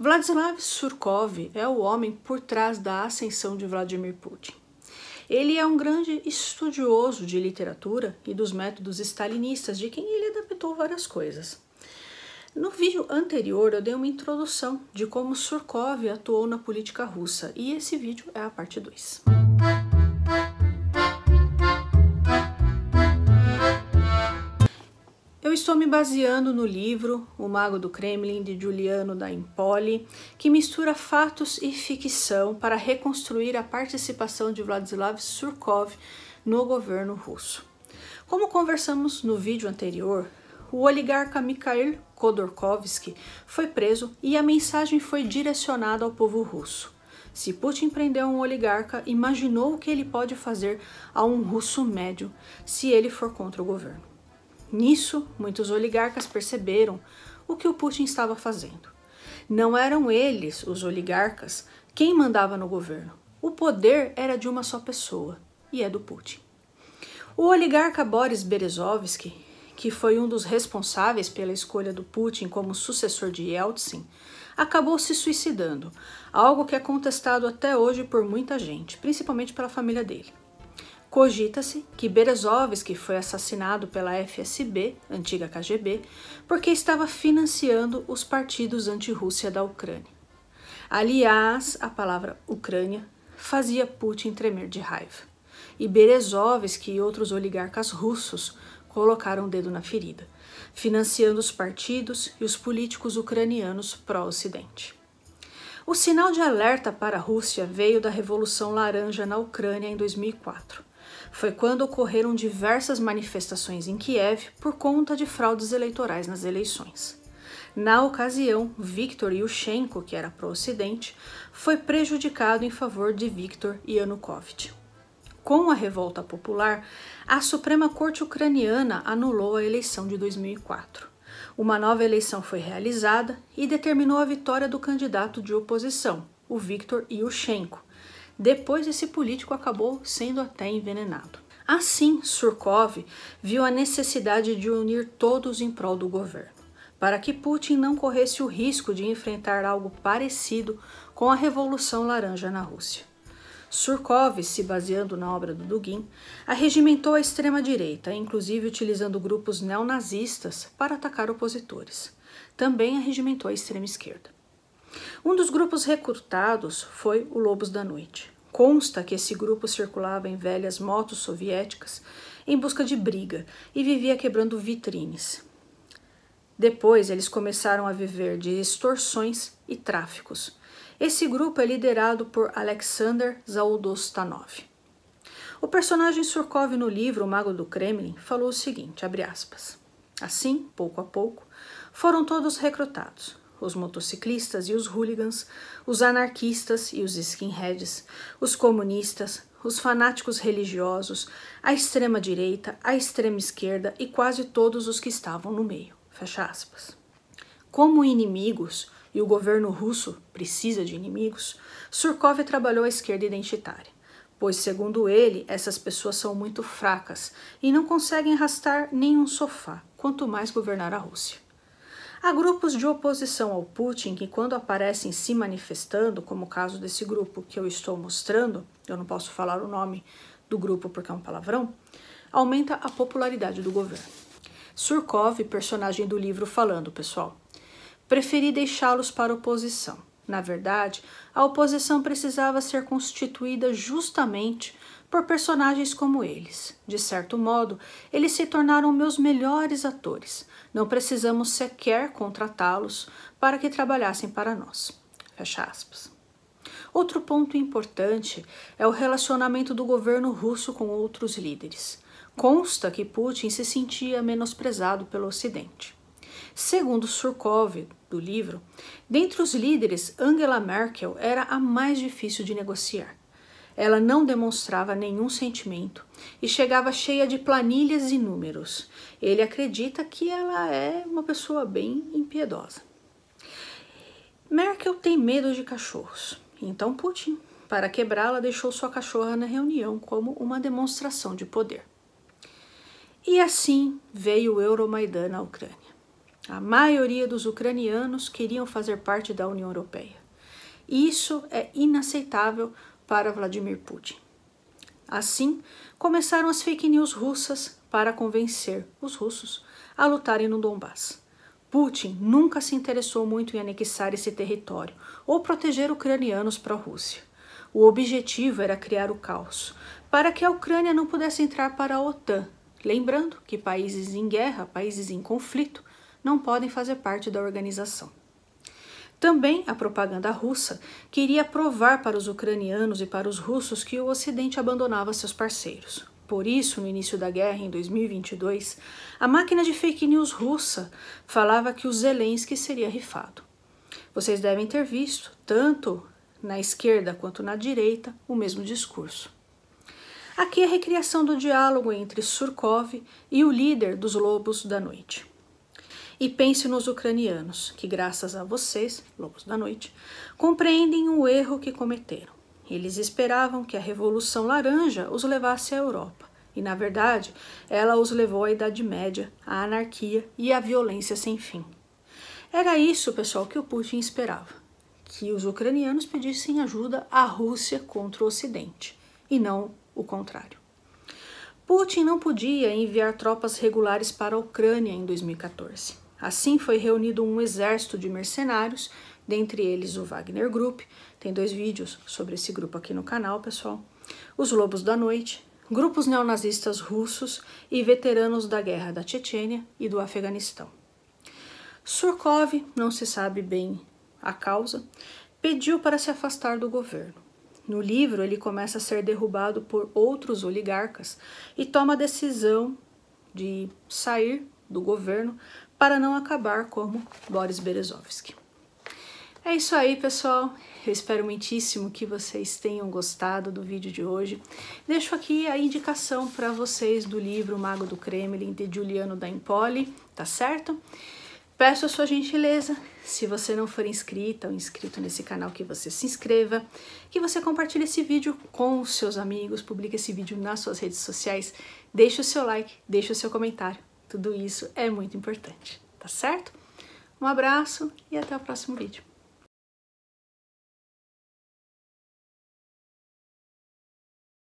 Vladislav Surkov é o homem por trás da ascensão de Vladimir Putin. Ele é um grande estudioso de literatura e dos métodos stalinistas, de quem ele adaptou várias coisas. No vídeo anterior eu dei uma introdução de como Surkov atuou na política russa, e esse vídeo é a parte 2. estou me baseando no livro O Mago do Kremlin, de Giuliano da Impoli, que mistura fatos e ficção para reconstruir a participação de Vladislav Surkov no governo russo. Como conversamos no vídeo anterior, o oligarca Mikhail Khodorkovsky foi preso e a mensagem foi direcionada ao povo russo. Se Putin prendeu um oligarca, imaginou o que ele pode fazer a um russo médio se ele for contra o governo. Nisso, muitos oligarcas perceberam o que o Putin estava fazendo. Não eram eles, os oligarcas, quem mandava no governo. O poder era de uma só pessoa, e é do Putin. O oligarca Boris Berezovsky, que foi um dos responsáveis pela escolha do Putin como sucessor de Yeltsin, acabou se suicidando, algo que é contestado até hoje por muita gente, principalmente pela família dele. Cogita-se que Berezovski foi assassinado pela FSB, antiga KGB, porque estava financiando os partidos anti-Rússia da Ucrânia. Aliás, a palavra Ucrânia fazia Putin tremer de raiva. E Berezovski e outros oligarcas russos colocaram o dedo na ferida, financiando os partidos e os políticos ucranianos pró-Ocidente. O sinal de alerta para a Rússia veio da Revolução Laranja na Ucrânia em 2004 foi quando ocorreram diversas manifestações em Kiev por conta de fraudes eleitorais nas eleições. Na ocasião, Viktor Yushchenko, que era pro-Ocidente, foi prejudicado em favor de Viktor Yanukovych. Com a revolta popular, a Suprema Corte Ucraniana anulou a eleição de 2004. Uma nova eleição foi realizada e determinou a vitória do candidato de oposição, o Viktor Yushchenko, depois, esse político acabou sendo até envenenado. Assim, Surkov viu a necessidade de unir todos em prol do governo, para que Putin não corresse o risco de enfrentar algo parecido com a Revolução Laranja na Rússia. Surkov, se baseando na obra do Dugin, arregimentou a extrema-direita, inclusive utilizando grupos neonazistas para atacar opositores. Também arregimentou a extrema-esquerda. Um dos grupos recrutados foi o Lobos da Noite. Consta que esse grupo circulava em velhas motos soviéticas em busca de briga e vivia quebrando vitrines. Depois, eles começaram a viver de extorsões e tráficos. Esse grupo é liderado por Alexander Zaudostanov. O personagem Surkov no livro O Mago do Kremlin falou o seguinte, aspas, Assim, pouco a pouco, foram todos recrutados os motociclistas e os hooligans, os anarquistas e os skinheads, os comunistas, os fanáticos religiosos, a extrema-direita, a extrema-esquerda e quase todos os que estavam no meio. Fecha aspas. Como inimigos, e o governo russo precisa de inimigos, Surkov trabalhou a esquerda identitária, pois, segundo ele, essas pessoas são muito fracas e não conseguem arrastar nenhum sofá, quanto mais governar a Rússia. Há grupos de oposição ao Putin que, quando aparecem se manifestando, como o caso desse grupo que eu estou mostrando, eu não posso falar o nome do grupo porque é um palavrão, aumenta a popularidade do governo. Surkov, personagem do livro, falando, pessoal, preferi deixá-los para oposição. Na verdade, a oposição precisava ser constituída justamente por personagens como eles. De certo modo, eles se tornaram meus melhores atores. Não precisamos sequer contratá-los para que trabalhassem para nós. Fecha aspas. Outro ponto importante é o relacionamento do governo russo com outros líderes. Consta que Putin se sentia menosprezado pelo Ocidente. Segundo Surkov, do livro, dentre os líderes, Angela Merkel era a mais difícil de negociar. Ela não demonstrava nenhum sentimento e chegava cheia de planilhas e números. Ele acredita que ela é uma pessoa bem impiedosa. Merkel tem medo de cachorros, então Putin, para quebrá-la, deixou sua cachorra na reunião como uma demonstração de poder. E assim veio o Euromaidan na Ucrânia. A maioria dos ucranianos queriam fazer parte da União Europeia. Isso é inaceitável para Vladimir Putin. Assim, começaram as fake news russas para convencer os russos a lutarem no Donbass. Putin nunca se interessou muito em anexar esse território ou proteger ucranianos para a Rússia. O objetivo era criar o caos, para que a Ucrânia não pudesse entrar para a OTAN. Lembrando que países em guerra, países em conflito, não podem fazer parte da organização. Também a propaganda russa queria provar para os ucranianos e para os russos que o Ocidente abandonava seus parceiros. Por isso, no início da guerra, em 2022, a máquina de fake news russa falava que o Zelensky seria rifado. Vocês devem ter visto, tanto na esquerda quanto na direita, o mesmo discurso. Aqui é a recriação do diálogo entre Surkov e o líder dos Lobos da Noite. E pense nos ucranianos, que, graças a vocês, lobos da noite, compreendem o erro que cometeram. Eles esperavam que a Revolução Laranja os levasse à Europa. E, na verdade, ela os levou à Idade Média, à anarquia e à violência sem fim. Era isso, pessoal, que o Putin esperava: que os ucranianos pedissem ajuda à Rússia contra o Ocidente, e não o contrário. Putin não podia enviar tropas regulares para a Ucrânia em 2014. Assim foi reunido um exército de mercenários, dentre eles o Wagner Group. Tem dois vídeos sobre esse grupo aqui no canal, pessoal. Os Lobos da Noite, grupos neonazistas russos e veteranos da guerra da Chechênia e do Afeganistão. Surkov, não se sabe bem a causa, pediu para se afastar do governo. No livro, ele começa a ser derrubado por outros oligarcas e toma a decisão de sair do governo para não acabar como Boris Berezovsky. É isso aí, pessoal. Eu espero muitíssimo que vocês tenham gostado do vídeo de hoje. Deixo aqui a indicação para vocês do livro O Mago do Kremlin, de Giuliano da Impoli, tá certo? Peço a sua gentileza, se você não for inscrita ou inscrito nesse canal, que você se inscreva, que você compartilhe esse vídeo com os seus amigos, publique esse vídeo nas suas redes sociais, deixe o seu like, deixe o seu comentário tudo isso é muito importante, tá certo? Um abraço e até o próximo vídeo.